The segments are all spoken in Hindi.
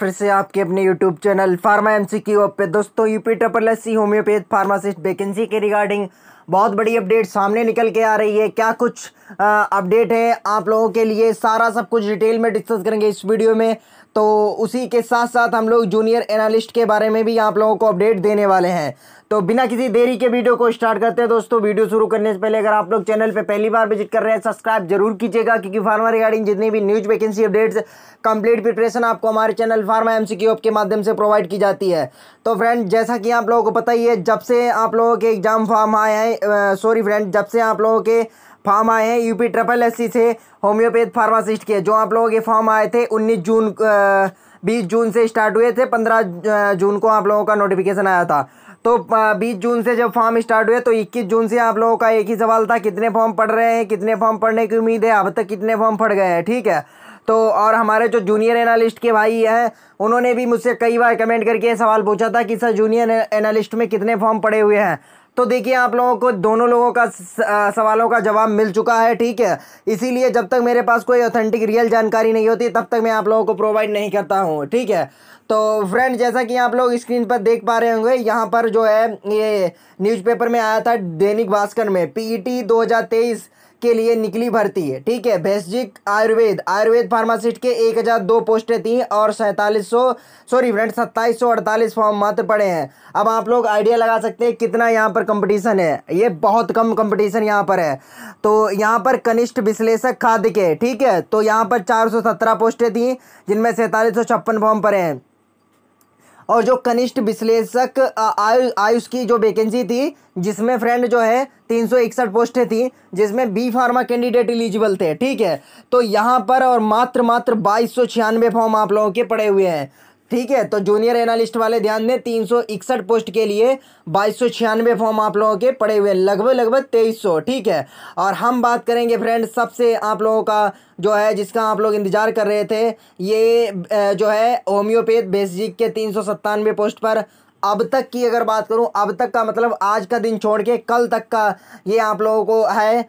फिर से आपके अपने YouTube channel pharma M C पे दोस्तों UP triple S C homeopath pharmacist vacancy के रिगार्डिंग बहुत बड़ी अपडेट सामने निकल के आ रही है क्या कुछ अपडेट है आप लोगों के लिए सारा सब कुछ डिटेल में डिस्कस करेंगे इस वीडियो में तो उसी के साथ साथ हम लोग जूनियर एनालिस्ट के बारे में भी आप लोगों को अपडेट देने वाले हैं तो बिना किसी देरी के वीडियो को स्टार्ट करते हैं दोस्तों वीडियो शुरू करने से पहले अगर आप लोग चैनल पे पहली बार विजिट कर रहे हैं सब्सक्राइब जरूर कीजिएगा क्योंकि फार्मा रिगार्डिंग जितनी भी news vacancy updates complete preparation आपको हमारे चैनल फार्मा एम के माध्यम से प्रोवाइड की जाती है तो फ्रेंड जैसा कि आप लोगों को पता ही है जब से आप लोगों के एग्ज़ाम फॉर्म आए हैं सॉरी फ्रेंड जब से आप लोगों के फॉर्म आए हैं यूपी ट्रिपल एस से होम्योपैथ फार्मासिस्ट के जो आप लोगों के फॉर्म आए थे 19 जून बीस जून से स्टार्ट हुए थे पंद्रह जून को आप लोगों का नोटिफिकेशन आया था तो बीस जून से जब फॉर्म स्टार्ट हुए तो इक्कीस जून से आप लोगों का एक ही सवाल था कितने फॉर्म पढ़ रहे हैं कितने फॉर्म पढ़ने की उम्मीद है अब तक कितने फॉर्म पढ़ गए हैं ठीक है तो और हमारे जो जूनियर एनालिस्ट के भाई हैं उन्होंने भी मुझसे कई बार कमेंट करके सवाल पूछा था कि सर जूनियर एनालिस्ट में कितने फॉर्म पड़े हुए हैं तो देखिए आप लोगों को दोनों लोगों का सवालों का जवाब मिल चुका है ठीक है इसीलिए जब तक मेरे पास कोई ऑथेंटिक रियल जानकारी नहीं होती तब तक मैं आप लोगों को प्रोवाइड नहीं करता हूँ ठीक है तो फ्रेंड जैसा कि आप लोग स्क्रीन पर देख पा रहे होंगे यहाँ पर जो है ये न्यूज़पेपर में आया था दैनिक भास्कर में e हज़ार तेईस के लिए निकली भर्ती है ठीक है बेसिक आयुर्वेद आयुर्वेद फार्मासिस्ट के एक हज़ार दो पोस्टें थी और सैंतालीस सौ सॉरी फ्रेंड सत्ताईस सौ अड़तालीस फॉर्म मात्र पड़े हैं अब आप लोग आइडिया लगा सकते हैं कितना यहाँ पर कंपटीशन है ये बहुत कम कंपटीशन यहाँ पर है तो यहाँ पर कनिष्ठ विश्लेषक खाद्य के ठीक है तो यहाँ पर चार सौ सत्रह पोस्टें थी जिनमें सैंतालीस सौ छप्पन फॉर्म पड़े हैं और जो कनिष्ठ विश्लेषक आयु आयुष की जो वैकेंसी थी जिसमें फ्रेंड जो है तीन सौ इकसठ पोस्टें थी जिसमें बी फार्मा कैंडिडेट इलिजिबल थे ठीक है तो यहाँ पर और मात्र मात्र बाईस सौ छियानवे फॉर्म आप लोगों के पड़े हुए हैं ठीक है तो जूनियर एनालिस्ट वाले ध्यान दें तीन पोस्ट के लिए बाईस फॉर्म आप लोगों के पड़े हुए लगभग लगभग तेईस ठीक है और हम बात करेंगे फ्रेंड सबसे आप लोगों का जो है जिसका आप लोग इंतज़ार कर रहे थे ये जो है होम्योपैथ बेसिक के तीन पोस्ट पर अब तक की अगर बात करूं अब तक का मतलब आज का दिन छोड़ के कल तक का ये आप लोगों को है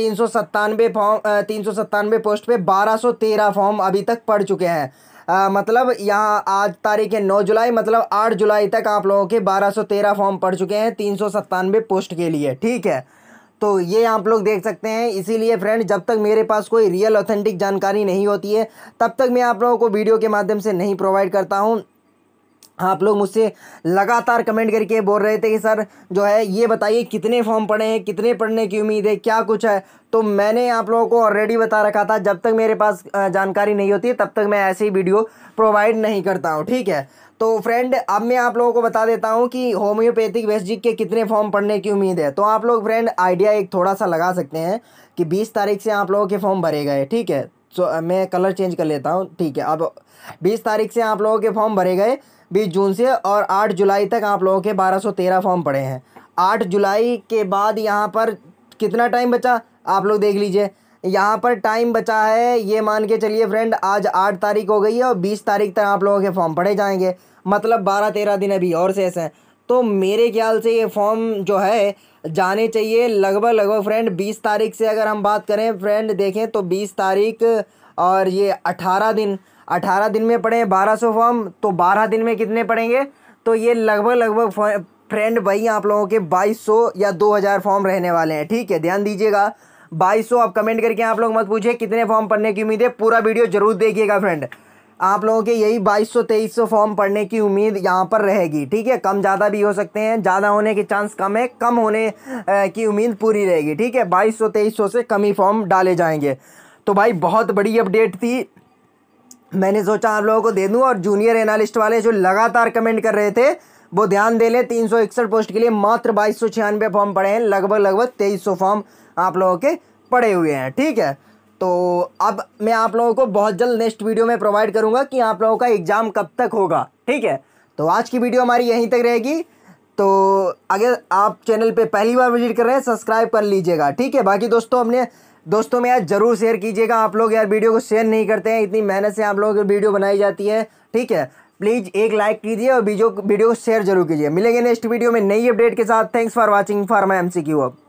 तीन सौ सत्तानवे फॉर्म तीन सौ सत्तानवे पोस्ट पे बारह सौ तेरह फॉर्म अभी तक पड़ चुके हैं आ, मतलब यहाँ आज तारीख है नौ जुलाई मतलब आठ जुलाई तक आप लोगों के बारह सौ तेरह फॉर्म पड़ चुके हैं तीन सौ सत्तानवे पोस्ट के लिए ठीक है तो ये आप लोग देख सकते हैं इसीलिए फ्रेंड जब तक मेरे पास कोई रियल ऑथेंटिक जानकारी नहीं होती है तब तक मैं आप लोगों को वीडियो के माध्यम से नहीं प्रोवाइड करता हूँ आप लोग मुझसे लगातार कमेंट करके बोल रहे थे कि सर जो है ये बताइए कितने फॉर्म पड़े हैं कितने पढ़ने की उम्मीद है क्या कुछ है तो मैंने आप लोगों को ऑलरेडी बता रखा था जब तक मेरे पास जानकारी नहीं होती तब तक मैं ऐसे ही वीडियो प्रोवाइड नहीं करता हूँ ठीक है तो फ्रेंड अब मैं आप लोगों को बता देता हूँ कि होम्योपैथिक बेसिक के कितने फॉर्म पढ़ने की उम्मीद है तो आप लोग फ्रेंड आइडिया एक थोड़ा सा लगा सकते हैं कि बीस तारीख से आप लोगों के फॉर्म भरे गए ठीक है सो मैं कलर चेंज कर लेता हूँ ठीक है अब बीस तारीख से आप लोगों के फॉर्म भरे गए बीस जून से और आठ जुलाई तक आप लोगों के बारह सौ तेरह फॉर्म पड़े हैं आठ जुलाई के बाद यहाँ पर कितना टाइम बचा आप लोग देख लीजिए यहाँ पर टाइम बचा है ये मान के चलिए फ्रेंड आज आठ तारीख हो गई है और बीस तारीख तक आप लोगों के फॉर्म पड़े जाएंगे मतलब बारह तेरह दिन अभी और से हैं तो मेरे ख्याल से ये फॉर्म जो है जाने चाहिए लगभग लगभग फ्रेंड बीस तारीख से अगर हम बात करें फ्रेंड देखें तो बीस तारीख और ये अठारह दिन अठारह दिन में पड़े बारह सौ फॉर्म तो बारह दिन में कितने पड़ेंगे तो ये लगभग लगभग फ्रेंड भाई आप लोगों के 2200 या 2000 फॉर्म रहने वाले हैं ठीक है ध्यान दीजिएगा 2200 आप कमेंट करके आप लोग मत पूछिए कितने फॉर्म पढ़ने की उम्मीद है पूरा वीडियो जरूर देखिएगा फ्रेंड आप लोगों के यही तेईस सौ फॉर्म पढ़ने की उम्मीद यहाँ पर रहेगी ठीक है कम ज़्यादा भी हो सकते हैं ज़्यादा होने के चांस कम है कम होने की उम्मीद पूरी रहेगी ठीक है तेईस सौ से कम ही फॉर्म डाले जाएंगे तो भाई बहुत बड़ी अपडेट थी मैंने सोचा आप लोगों को दे दूँ और जूनियर एनालिस्ट वाले जो लगातार कमेंट कर रहे थे वो ध्यान दे लें तीन पोस्ट के लिए मात्र बाईस सौ छियानवे फॉर्म पड़े हैं लगभग लगभग तेईस सौ फॉर्म आप लोगों के पड़े हुए हैं ठीक है तो अब मैं आप लोगों को बहुत जल्द नेक्स्ट वीडियो में प्रोवाइड करूँगा कि आप लोगों का एग्ज़ाम कब तक होगा ठीक है तो आज की वीडियो हमारी यहीं तक रहेगी तो अगर आप चैनल पे पहली बार विजिट कर रहे हैं सब्सक्राइब कर लीजिएगा ठीक है बाकी दोस्तों हमने दोस्तों में यार जरूर शेयर कीजिएगा आप लोग यार वीडियो को शेयर नहीं करते हैं इतनी मेहनत से आप लोगों की वीडियो बनाई जाती है ठीक है प्लीज़ एक लाइक कीजिए और वीडियो वीडियो को शेयर जरूर कीजिए मिलेंगे नेक्स्ट वीडियो में नई अपडेट के साथ thanks for watching for my M C Q अब